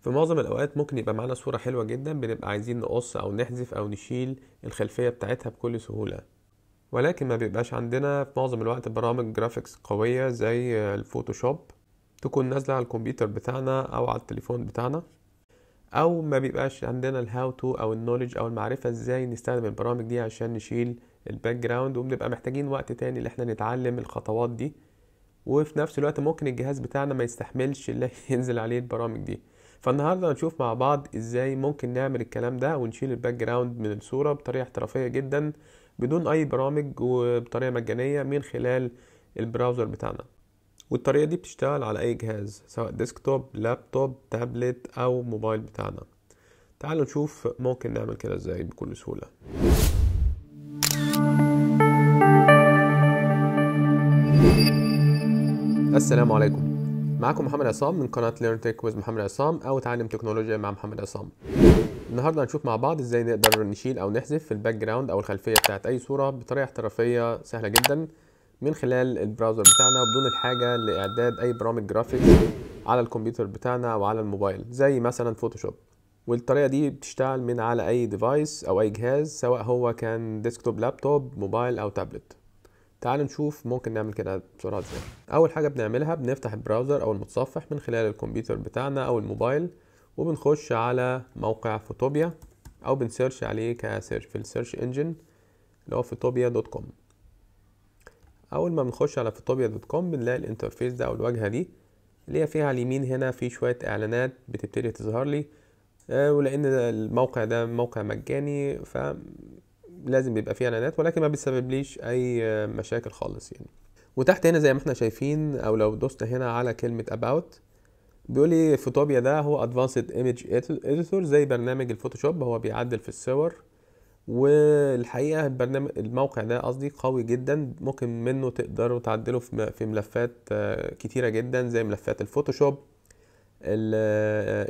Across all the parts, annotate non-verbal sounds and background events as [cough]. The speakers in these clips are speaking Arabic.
في معظم الاوقات ممكن يبقى معانا صورة حلوة جدا بنبقى عايزين نقص او نحذف او نشيل الخلفية بتاعتها بكل سهولة ولكن ما بيبقاش عندنا في معظم الوقت برامج جرافيكس قوية زي الفوتوشوب تكون نازلة على الكمبيوتر بتاعنا او على التليفون بتاعنا او ما بيبقاش عندنا الهاو تو او النولج او المعرفة ازاي نستخدم البرامج دي عشان نشيل الباك جراوند وبنبقى محتاجين وقت تاني اللي احنا نتعلم الخطوات دي وفي نفس الوقت ممكن الجهاز بتاعنا ما يستحملش اللي [laughs] ينزل عليه البرامج دي فالنهارده هنشوف مع بعض ازاي ممكن نعمل الكلام ده ونشيل الباك جراوند من الصوره بطريقه احترافيه جدا بدون اي برامج وبطريقه مجانيه من خلال البراوزر بتاعنا والطريقه دي بتشتغل على اي جهاز سواء ديسكتوب لابتوب تابلت او موبايل بتاعنا تعالوا نشوف ممكن نعمل كده ازاي بكل سهوله السلام عليكم معاكم محمد عصام من قناه ليرن تك ويز محمد عصام او تعلم تكنولوجيا مع محمد عصام النهارده هنشوف مع بعض ازاي نقدر نشيل او نحذف الباك جراوند او الخلفيه بتاعت اي صوره بطريقه احترافيه سهله جدا من خلال البراوزر بتاعنا بدون الحاجه لاعداد اي برامج جرافيكس على الكمبيوتر بتاعنا وعلى الموبايل زي مثلا فوتوشوب والطريقه دي بتشتغل من على اي ديفايس او اي جهاز سواء هو كان ديسكتوب لابتوب موبايل او تابلت تعالوا نشوف ممكن نعمل كده بسرعه ازاي اول حاجه بنعملها بنفتح البراوزر او المتصفح من خلال الكمبيوتر بتاعنا او الموبايل وبنخش على موقع فوتوبيا او بنسيرش عليه كسيرش في السيرش انجن اللي هو فوتوبيا دوت كوم اول ما بنخش على فوتوبيا دوت كوم بنلاقي الانترفيس ده او الواجهه دي اللي هي فيها على اليمين هنا في شويه اعلانات بتبتدي تظهر لي آه، ولان الموقع ده موقع مجاني ف لازم بيبقى فيه اعلانات ولكن ما بيسببليش اي مشاكل خالص يعني وتحت هنا زي ما احنا شايفين او لو دوست هنا على كلمه about بيقول لي فوتوبيا ده هو ادفانسد image editor زي برنامج الفوتوشوب هو بيعدل في الصور والحقيقه البرنامج الموقع ده قصدي قوي جدا ممكن منه تقدروا تعدلوا في ملفات آه، كتيره جدا زي ملفات الفوتوشوب آه،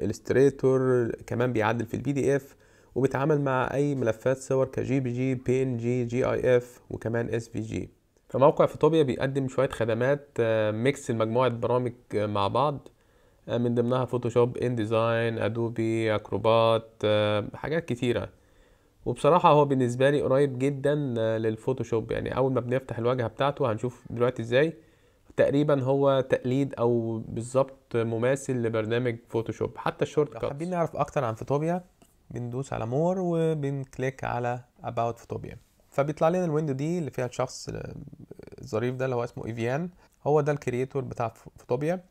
الستريتور كمان بيعدل في البي دي اف وبيتعامل مع اي ملفات صور كجي بي جي بي ان جي جي اي اف وكمان اس في جي فموقع فوتوبيا بيقدم شويه خدمات آه، ميكس لمجموعه برامج آه، مع بعض آه، من ضمنها فوتوشوب ان ديزاين ادوبي اكروبات حاجات كتيره وبصراحة هو بالنسبة لي قريب جدا للفوتوشوب يعني أول ما بنفتح الواجهة بتاعته هنشوف دلوقتي ازاي تقريبا هو تقليد أو بالظبط مماثل لبرنامج فوتوشوب حتى الشورت كات حابين نعرف أكتر عن فوتوبيا بندوس على مور وبنكليك على اباوت فوتوبيا فبيطلع لنا الويندو دي اللي فيها الشخص الظريف ده اللي هو اسمه ايفيان هو ده الكرييتور بتاع فوتوبيا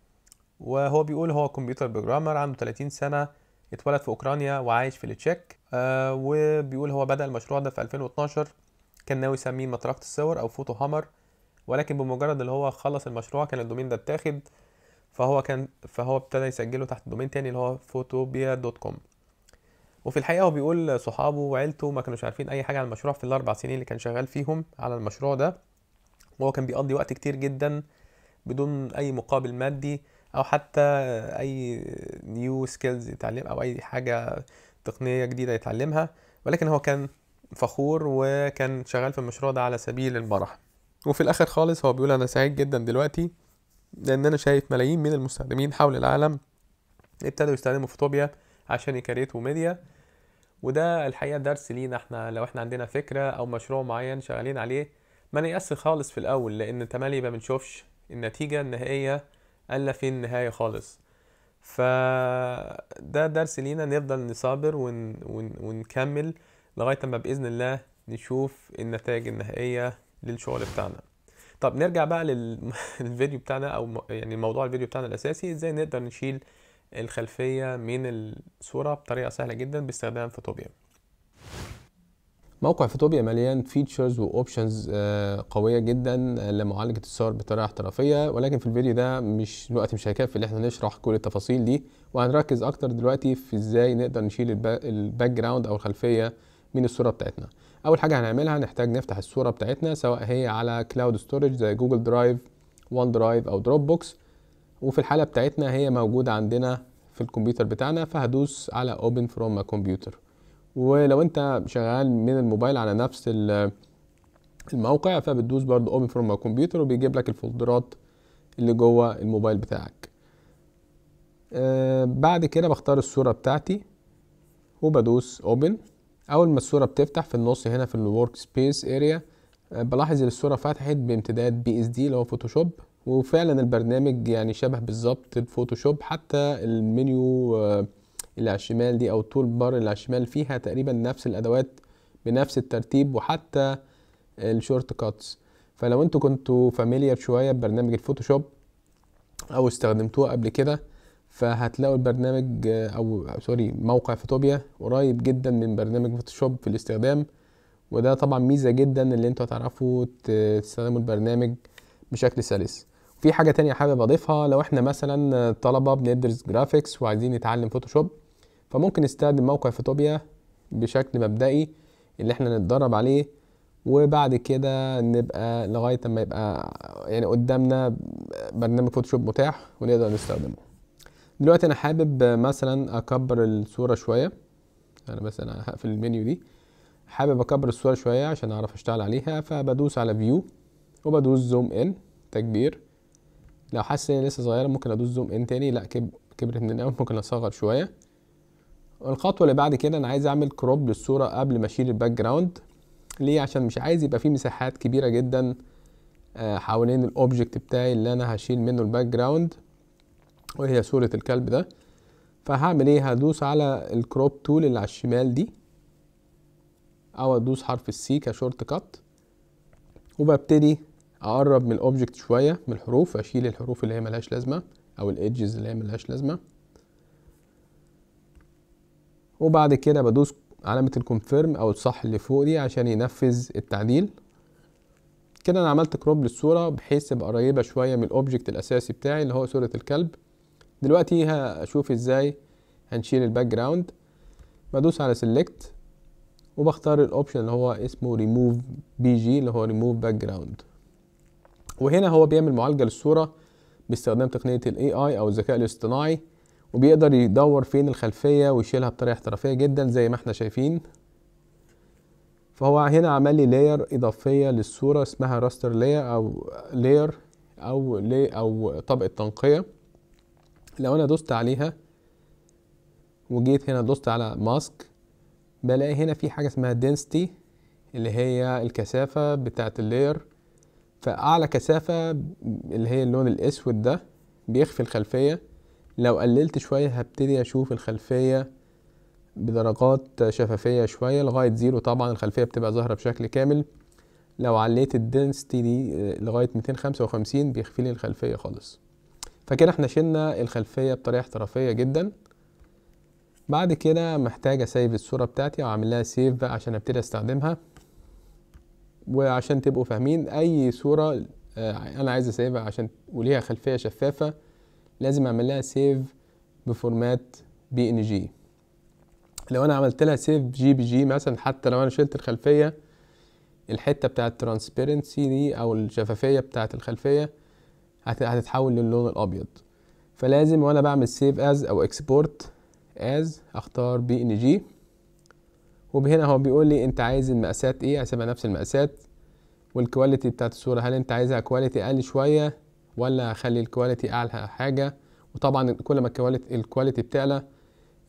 وهو بيقول هو كمبيوتر بروجرامر عنده 30 سنه اتولد في اوكرانيا وعايش في التشيك آه وبيقول هو بدا المشروع ده في 2012 كان ناوي يسميه مطرقه الصور او فوتو هامر ولكن بمجرد اللي هو خلص المشروع كان الدومين ده اتاخد فهو كان فهو ابتدى يسجله تحت دومين تاني اللي هو فوتوبيا دوت كوم وفي الحقيقه هو بيقول صحابه وعيلته ما كانوش عارفين اي حاجه عن المشروع في الاربع سنين اللي كان شغال فيهم على المشروع ده وهو كان بيقضي وقت كتير جدا بدون اي مقابل مادي او حتى اي نيو سكيلز يتعلم او اي حاجه تقنيه جديده يتعلمها ولكن هو كان فخور وكان شغال في المشروع ده على سبيل البرح وفي الاخر خالص هو بيقول انا سعيد جدا دلوقتي لان انا شايف ملايين من المستخدمين حول العالم ابتدوا يستخدموا فوتوبيا عشان يكريتوا ميديا وده الحقيقه درس لينا احنا لو احنا عندنا فكره او مشروع معين شغالين عليه ما نيأس خالص في الاول لان تمالي ما بنشوفش النتيجه النهائيه الا في النهايه خالص فده درس لينا نفضل نصابر ون... ون... ونكمل لغايه ما باذن الله نشوف النتائج النهائيه للشغل بتاعنا طب نرجع بقى للفيديو [laughs] بتاعنا او يعني موضوع الفيديو بتاعنا الاساسي ازاي نقدر نشيل الخلفية من الصورة بطريقة سهلة جدا باستخدام فوتوبيا موقع فوتوبيا مليان فيتشرز واوبشنز آه، قويه جدا لمعالجه الصور بطريقه احترافيه ولكن في الفيديو ده مش الوقت مش هيكفي ان احنا نشرح كل التفاصيل دي وهنركز اكتر دلوقتي في ازاي نقدر نشيل الباك جراوند او الخلفيه من الصوره بتاعتنا اول حاجه هنعملها هنحتاج نفتح الصوره بتاعتنا سواء هي على كلاود ستورج زي جوجل درايف وان درايف او دروب بوكس وفي الحالة بتاعتنا هي موجودة عندنا في الكمبيوتر بتاعنا فهدوس على open from a computer ولو انت شغال من الموبايل على نفس الموقع فبتدوس برضو open from a computer وبيجيب لك الفولدرات اللي جوه الموبايل بتاعك آه، بعد كده بختار الصورة بتاعتي وبدوس open اول ما الصورة بتفتح في النص هنا في الورك سبيس اريا بلاحظ ان الصورة فتحت بامتداد بي اس دي اللي هو فوتوشوب وفعلا البرنامج يعني شبه بالظبط الفوتوشوب حتى المنيو آه، اللي على الشمال دي او التول بار اللي على الشمال فيها تقريبا نفس الادوات بنفس الترتيب وحتى الشورت كاتس فلو انتوا كنتوا فاميليار شويه ببرنامج الفوتوشوب او استخدمتوه قبل كده فهتلاقوا البرنامج آه، او سوري موقع فوتوبيا قريب جدا من برنامج فوتوشوب في الاستخدام وده طبعا ميزه جدا اللي انتوا هتعرفوا تستخدموا البرنامج بشكل سلس في حاجه تانية حابب اضيفها لو احنا مثلا طلبه بندرس جرافيكس وعايزين نتعلم فوتوشوب فممكن نستخدم موقع فوتوبيا بشكل مبدئي اللي احنا نتدرب عليه وبعد كده نبقى لغايه ما يبقى يعني قدامنا برنامج فوتوشوب متاح ونقدر نستخدمه دلوقتي انا حابب مثلا اكبر الصوره شويه انا مثلا هقفل المنيو دي حابب اكبر الصوره شويه عشان اعرف اشتغل عليها فبدوس على فيو وبدوس زوم ان تكبير لو حاسس ان لسه صغيره ممكن ادوس زوم ان تاني لا كبرت من الاول ممكن اصغر شويه الخطوه اللي بعد كده انا عايز اعمل كروب للصوره قبل ما اشيل الباك جراوند ليه عشان مش عايز يبقى في مساحات كبيره جدا آه، حوالين الاوبجكت بتاعي اللي انا هشيل منه الباك جراوند وهي صوره الكلب ده فهعمل ايه هدوس على الكروب تول اللي على الشمال دي او ادوس حرف السي كشورت كات وببتدي اقرب من الاوبجكت شويه من الحروف اشيل الحروف اللي هي ملهاش لازمه او الايدجز اللي هي ملهاش لازمه وبعد كده بدوس علامه الكونفيرم او الصح اللي فوق دي عشان ينفذ التعديل كده انا عملت كروب للصوره بحيث تبقى قريبه شويه من الاوبجكت الاساسي بتاعي اللي هو صوره الكلب دلوقتي هشوف ازاي هنشيل الباك جراوند بدوس على سيلكت وبختار الاوبشن اللي هو اسمه ريموف بي جي اللي هو ريموف باك جراوند وهنا هو بيعمل معالجه للصوره باستخدام تقنيه الاي اي او الذكاء الاصطناعي وبيقدر يدور فين الخلفيه ويشيلها بطريقه احترافيه جدا زي ما احنا شايفين فهو هنا عمل لي لاير اضافيه للصوره اسمها راستر لاير او لاير او لي او طبقه تنقيه لو انا دوست عليها وجيت هنا دوست على ماسك بلاقي هنا في حاجه اسمها density اللي هي الكثافه بتاعه اللاير فأعلى كثافة اللي هي اللون الأسود ده بيخفي الخلفية لو قللت شوية هبتدي أشوف الخلفية بدرجات شفافية شوية لغاية زيرو طبعا الخلفية بتبقى ظاهرة بشكل كامل لو عليت الدنستي دي لغاية 255 بيخفي لي الخلفية خالص فكده احنا شلنا الخلفية بطريقة احترافية جدا بعد كده محتاج اسيف الصورة بتاعتي واعمل لها سيف بقى عشان ابتدي استخدمها وعشان تبقوا فاهمين اي صوره آه، انا عايز اسيبها عشان وليها خلفيه شفافه لازم اعمل لها سيف بفورمات بي ان جي لو انا عملت لها سيف جي بي جي مثلا حتى لو انا شلت الخلفيه الحته بتاعه الترانسبيرنسي دي او الشفافيه بتاعه الخلفيه هتتحول للون الابيض فلازم وانا بعمل سيف از او اكسبورت از اختار بي ان جي وبهنا هو بيقول لي انت عايز المقاسات ايه هسيبها نفس المقاسات والكواليتي بتاعت الصورة هل انت عايزها كواليتي اقل شوية ولا اخلي الكواليتي اعلى حاجة وطبعا كل ما الكواليتي بتعلى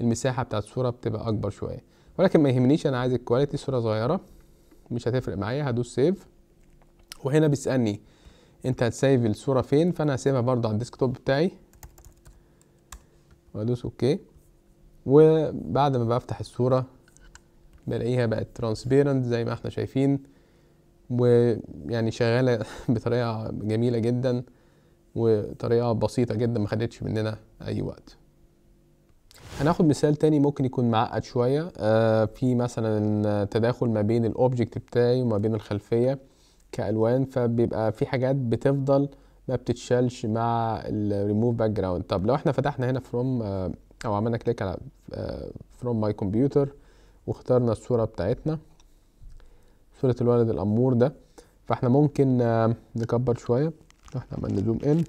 المساحة بتاعت الصورة بتبقى اكبر شوية ولكن ما يهمنيش انا عايز الكواليتي صورة صغيرة مش هتفرق معايا هدوس سيف وهنا بيسألني انت هتسيف الصورة فين فانا هسيبها برضو على الديسكتوب بتاعي وادوس اوكي وبعد ما بفتح الصورة بلاقيها بقت ترانسبيرنت زي ما احنا شايفين ويعني شغاله [laughs] بطريقه جميله جدا وطريقه بسيطه جدا ما خدتش مننا اي وقت هناخد مثال تاني ممكن يكون معقد شويه آه في مثلا تداخل ما بين الاوبجكت بتاعي وما بين الخلفيه كالوان فبيبقى في حاجات بتفضل ما بتتشالش مع الريموف باك جراوند طب لو احنا فتحنا هنا فروم آه او عملنا كليك على فروم ماي كمبيوتر واخترنا الصورة بتاعتنا صورة الولد الأمور ده فاحنا ممكن آه، نكبر شوية احنا عملنا زوم ان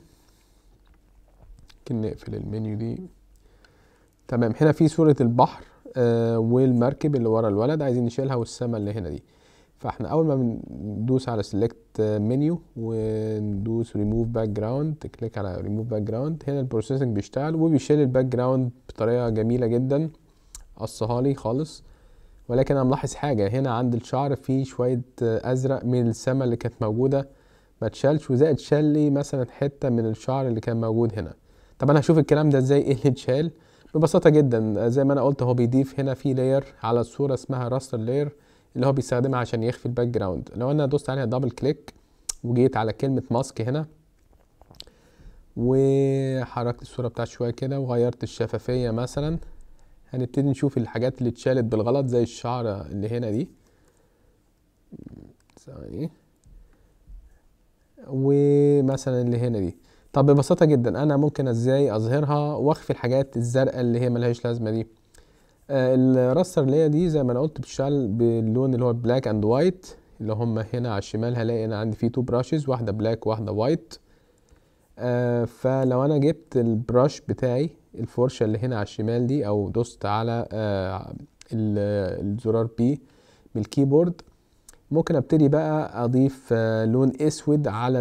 ممكن نقفل المنيو دي تمام هنا في صورة البحر آه، والمركب اللي ورا الولد عايزين نشيلها والسما اللي هنا دي فاحنا اول ما بندوس على سيلكت آه، منيو وندوس ريموف باك جراوند تكليك على ريموف باك جراوند هنا البروسيسنج بيشتغل وبيشيل الباك جراوند بطريقه جميله جدا قصها لي خالص ولكن انا ملاحظ حاجه هنا عند الشعر في شويه ازرق من السما اللي كانت موجوده ما اتشالش وزائد شال لي مثلا حته من الشعر اللي كان موجود هنا طب انا هشوف الكلام ده ازاي [laughs] ايه اللي اتشال ببساطه جدا زي ما انا قلت هو بيضيف هنا في لاير على الصوره اسمها راستر لاير اللي هو بيستخدمها عشان يخفي الباك جراوند لو انا دوست عليها دبل كليك وجيت على كلمه ماسك هنا وحركت الصوره بتاعت شويه كده وغيرت الشفافيه مثلا هنبتدي نشوف الحاجات اللي اتشالت بالغلط زي الشعرة اللي هنا دي ثواني ومثلا اللي هنا دي طب ببساطة جدا انا ممكن ازاي اظهرها واخفي الحاجات الزرقاء اللي هي ملهاش لازمة دي آه، الراستر اللي هي دي زي ما انا قلت بتشتغل باللون اللي هو بلاك اند وايت اللي هم هنا على الشمال هلاقي انا عندي فيه تو براشز واحدة بلاك واحدة وايت آه، فلو انا جبت البراش بتاعي الفرشه اللي هنا على الشمال دي او دوست على آه، الزرار بي من الكيبورد ممكن ابتدي بقى اضيف آه، لون اسود على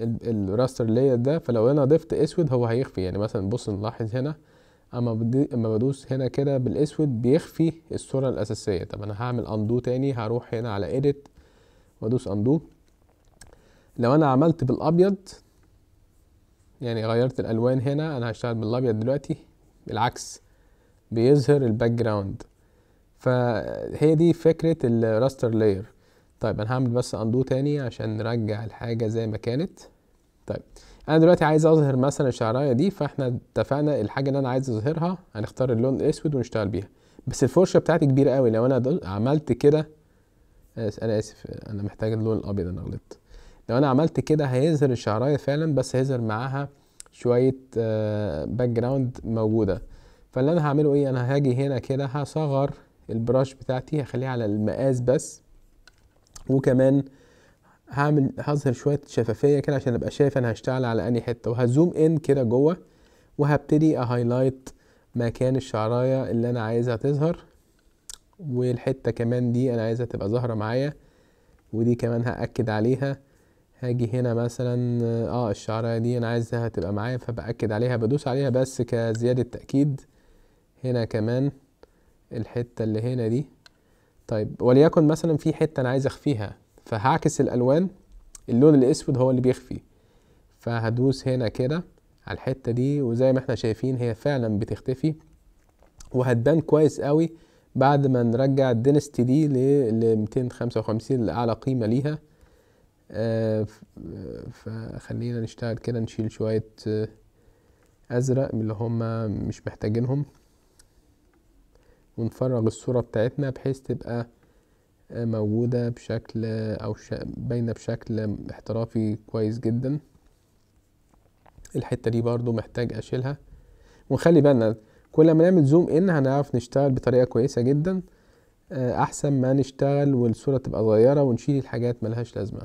الراستر لاير ده فلو انا ضفت اسود هو هيخفي يعني مثلا بص نلاحظ هنا اما اما بدوس هنا كده بالاسود بيخفي الصوره الاساسيه طب انا هعمل اندو تاني هروح هنا على اديت وادوس اندو لو انا عملت بالابيض يعني غيرت الالوان هنا انا هشتغل بالابيض دلوقتي بالعكس بيظهر الباك جراوند فهي دي فكره الراستر لاير طيب انا هعمل بس اندو تاني عشان نرجع الحاجه زي ما كانت طيب انا دلوقتي عايز اظهر مثلا الشعرايه دي فاحنا اتفقنا الحاجه اللي انا عايز اظهرها هنختار اللون الاسود ونشتغل بيها بس الفرشه بتاعتي كبيره قوي لو انا عملت كده انا اسف انا محتاج اللون الابيض انا غلطت لو انا عملت كده هيظهر الشعرايه فعلا بس هيظهر معاها شويه باك آه، جراوند موجوده فاللي انا هعمله ايه انا هاجي هنا كده هصغر البراش بتاعتي هخليها على المقاس بس وكمان هعمل هظهر شويه شفافيه كده عشان ابقى شايف انا هشتغل على انهي حته وهزوم ان كده جوه وهبتدي اهايلايت مكان الشعرايه اللي انا عايزها تظهر والحته كمان دي انا عايزها تبقى ظاهره معايا ودي كمان هاكد عليها هاجي هنا مثلا اه الشعرايه دي انا عايزها تبقى معايا فباكد عليها بدوس عليها بس كزياده تاكيد هنا كمان الحته اللي هنا دي طيب وليكن مثلا في حته انا عايز اخفيها فهعكس الالوان اللون الاسود هو اللي بيخفي فهدوس هنا كده على الحته دي وزي ما احنا شايفين هي فعلا بتختفي وهتبان كويس قوي بعد ما نرجع الدنستي دي ل 255 لاعلى قيمه ليها آه، آه، فخلينا نشتغل كده نشيل شوية آه، أزرق من اللي هما مش محتاجينهم ونفرغ الصورة بتاعتنا بحيث تبقى موجودة بشكل أو باينة بشكل احترافي كويس جدا الحتة دي برضو محتاج أشيلها ونخلي بالنا كل ما نعمل زوم إن هنعرف نشتغل بطريقة كويسة جدا أحسن ما نشتغل والصورة تبقى صغيرة ونشيل الحاجات ملهاش لازمة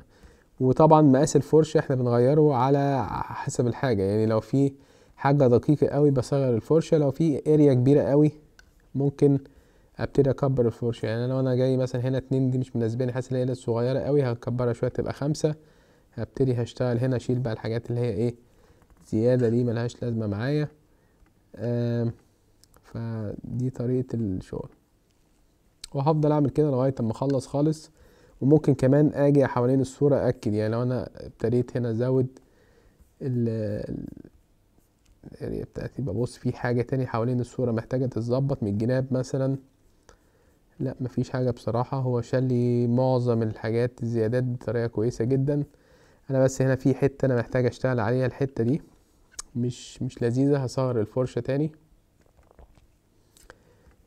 وطبعا مقاس الفرشه احنا بنغيره على حسب الحاجه يعني لو في حاجه دقيقه قوي بصغر الفرشه لو في اريا كبيره قوي ممكن ابتدي اكبر الفرشه يعني لو انا جاي مثلا هنا اتنين دي مش مناسباني حاسس ان هي صغيره قوي هكبرها شويه تبقى خمسة هبتدي هشتغل هنا اشيل بقى الحاجات اللي هي ايه زياده دي ملهاش لازمه معايا فدي طريقه الشغل وهفضل اعمل كده لغايه اما اخلص خالص وممكن كمان اجي حوالين الصورة اكد يعني لو انا ابتديت هنا ازود ال يعني بتاعتي ببص في حاجة تاني حوالين الصورة محتاجة تتظبط من الجناب مثلا لا مفيش حاجة بصراحة هو شال لي معظم الحاجات الزيادات بطريقة كويسة جدا انا بس هنا في حتة انا محتاج اشتغل عليها الحتة دي مش مش لذيذة هصغر الفرشة تاني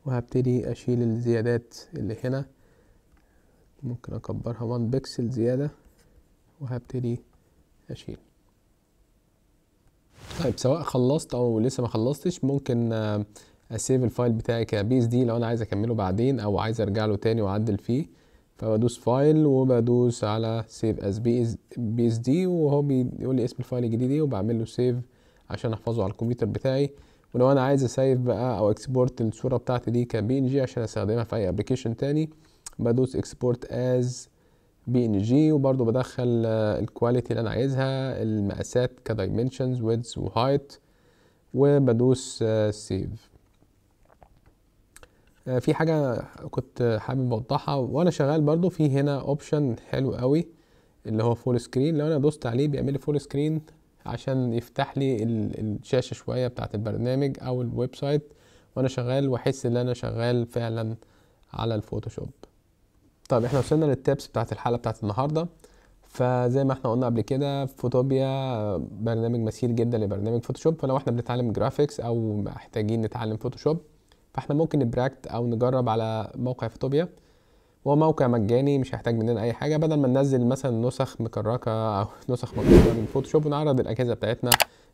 وهبتدي اشيل الزيادات اللي هنا ممكن اكبرها 1 بكسل زيادة وهبتدي اشيل طيب سواء خلصت او لسه ما خلصتش ممكن آه، اسيب الفايل بتاعي كبي اس دي لو انا عايز اكمله بعدين او عايز ارجع له تاني واعدل فيه فبدوس فايل وبدوس على سيف اس بي اس دي وهو بيقول لي اسم الفايل الجديد ايه وبعمل له سيف عشان احفظه على الكمبيوتر بتاعي ولو انا عايز اسيف بقى او اكسبورت الصوره بتاعتي دي كبي ان جي عشان استخدمها في اي ابلكيشن تاني بدوس اكسبورت از بي ان جي وبرده بدخل آه، الكواليتي اللي انا عايزها المقاسات كدايمنشنز ويدز وهايت وبدوس سيف آه، آه، في حاجة كنت حابب اوضحها وانا شغال برضو في هنا اوبشن حلو قوي اللي هو فول سكرين لو انا دوست عليه بيعمل لي فول سكرين عشان يفتح لي الشاشة شوية بتاعت البرنامج او الويب سايت وانا شغال واحس ان انا شغال فعلا على الفوتوشوب طيب احنا وصلنا للتابس بتاعت الحلقه بتاعت النهارده فزي ما احنا قلنا قبل كده فوتوبيا برنامج مثير جدا لبرنامج فوتوشوب فلو احنا بنتعلم جرافيكس او محتاجين نتعلم فوتوشوب فاحنا ممكن نبراكت او نجرب على موقع فوتوبيا هو موقع مجاني مش هيحتاج مننا اي حاجه بدل ما ننزل مثلا نسخ مكركه او [laughs] نسخ مكركه من فوتوشوب ونعرض الاجهزه بتاعتنا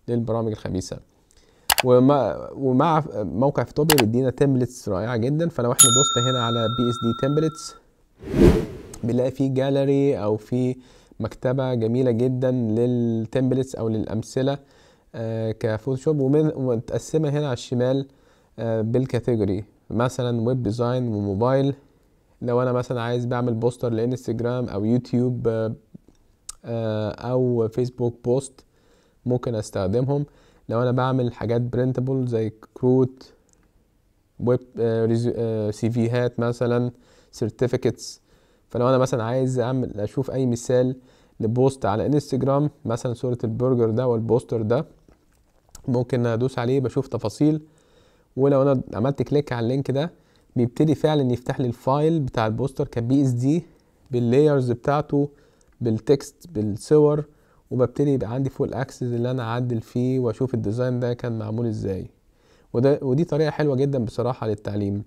للبرامج الخبيثه ومع, موقع فوتوبيا بيدينا تمبلتس رائعه جدا فلو احنا دوسنا هنا على بي اس دي تمبلتس بنلاقي فيه جاليري او في مكتبه جميله جدا للتمبلتس او للامثله آه، كفوتوشوب ومتقسمه هنا على الشمال آه، بالكاتيجوري مثلا ويب ديزاين وموبايل لو انا مثلا عايز بعمل بوستر لانستجرام او يوتيوب آه، او فيسبوك بوست ممكن استخدمهم لو انا بعمل حاجات برنتبل زي كروت ويب سي فيهات مثلا سيرتيفيكتس فلو انا مثلا عايز اعمل اشوف اي مثال لبوست على انستجرام مثلا صوره البرجر ده والبوستر ده ممكن ادوس عليه بشوف تفاصيل ولو انا عملت كليك على اللينك ده بيبتدي فعلا يفتح لي الفايل بتاع البوستر كبي اس دي باللايرز بتاعته بالتكست بالصور وببتدي يبقى عندي فول اكسس اللي انا اعدل فيه واشوف الديزاين ده كان معمول ازاي وده ودي طريقه حلوه جدا بصراحه للتعليم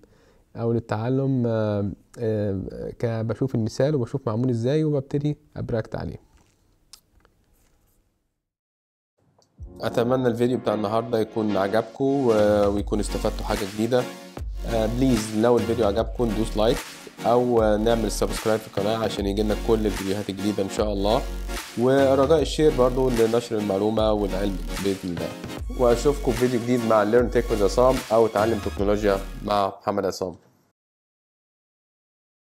او للتعلم آه، آه، بشوف المثال وبشوف معمول ازاي وببتدي ابراكت عليه اتمنى الفيديو بتاع النهارده يكون عجبكم ويكون استفدتوا حاجه جديده بليز آه، لو الفيديو عجبكم دوس لايك او نعمل سبسكرايب في القناه عشان يجي لنا كل الفيديوهات الجديده ان شاء الله ورجاء الشير برضو لنشر المعلومه والعلم باذن الله واشوفكم في فيديو جديد مع ليرن تك وذ عصام او اتعلم تكنولوجيا مع محمد عصام